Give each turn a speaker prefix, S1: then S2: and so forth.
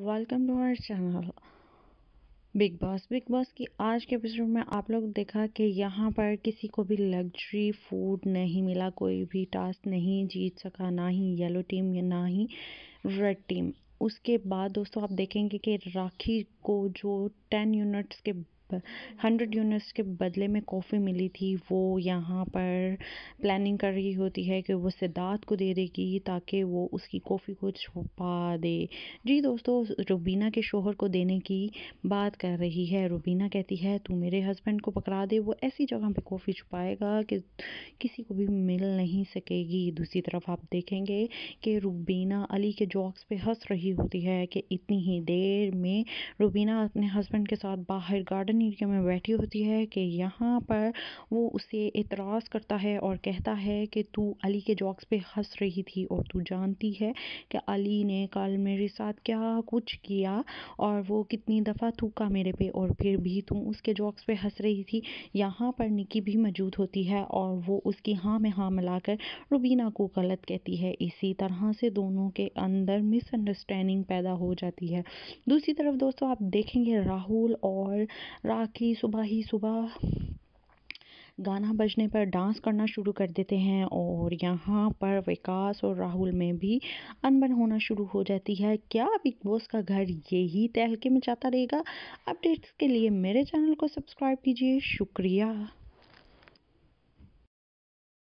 S1: welcome to our channel Bigg Boss Bigg Boss की आज के एपिसोड में आप लोग देखा कि यहाँ पर किसी को भी लग्जरी फूड नहीं मिला कोई भी टास्क नहीं जीत सका ना ही येलो टीम या ना ही रेड टीम उसके बाद दोस्तों आप देखेंगे कि राखी को जो टेन यूनिट्स के पर हंड्रेड यूनिट्स के बदले में कॉफ़ी मिली थी वो यहाँ पर प्लानिंग कर रही होती है कि वो सिद्धार्थ को दे देगी ताकि वो उसकी कॉफ़ी को छुपा दे जी दोस्तों रुबीना के शोहर को देने की बात कर रही है रुबीना कहती है तू मेरे हस्बैंड को पकड़ा दे वो ऐसी जगह पे कॉफ़ी छुपाएगा कि किसी को भी मिल नहीं सकेगी दूसरी तरफ आप देखेंगे कि रुबीना अली के जॉक्स पे हंस रही होती है कि इतनी ही देर में रुबीना अपने हस्बैंड के साथ बाहर गार्डन एरिया में बैठी होती है कि यहाँ पर वो उसे इतराज़ करता है और कहता है कि तू अली के जॉक्स पे हंस रही थी और तू जानती है कि अली ने कल मेरे साथ क्या कुछ किया और वो कितनी दफ़ा थूका मेरे पे और फिर भी तुम उसके जॉक्स पे हंस रही थी यहाँ पर निकी भी मौजूद होती है और वो उसकी हाँ में हाँ मिलाकर रुबीना को गलत कहती है इसी तरह से दोनों के अंदर मिसअंडरस्टैंडिंग पैदा हो जाती है दूसरी तरफ दोस्तों आप देखेंगे राहुल और सुबह की सुबह ही सुबह गाना बजने पर डांस करना शुरू कर देते हैं और यहाँ पर विकास और राहुल में भी अनबन होना शुरू हो जाती है क्या बिग बॉस का घर यही तहलके मचाता रहेगा अपडेट्स के लिए मेरे चैनल को सब्सक्राइब कीजिए शुक्रिया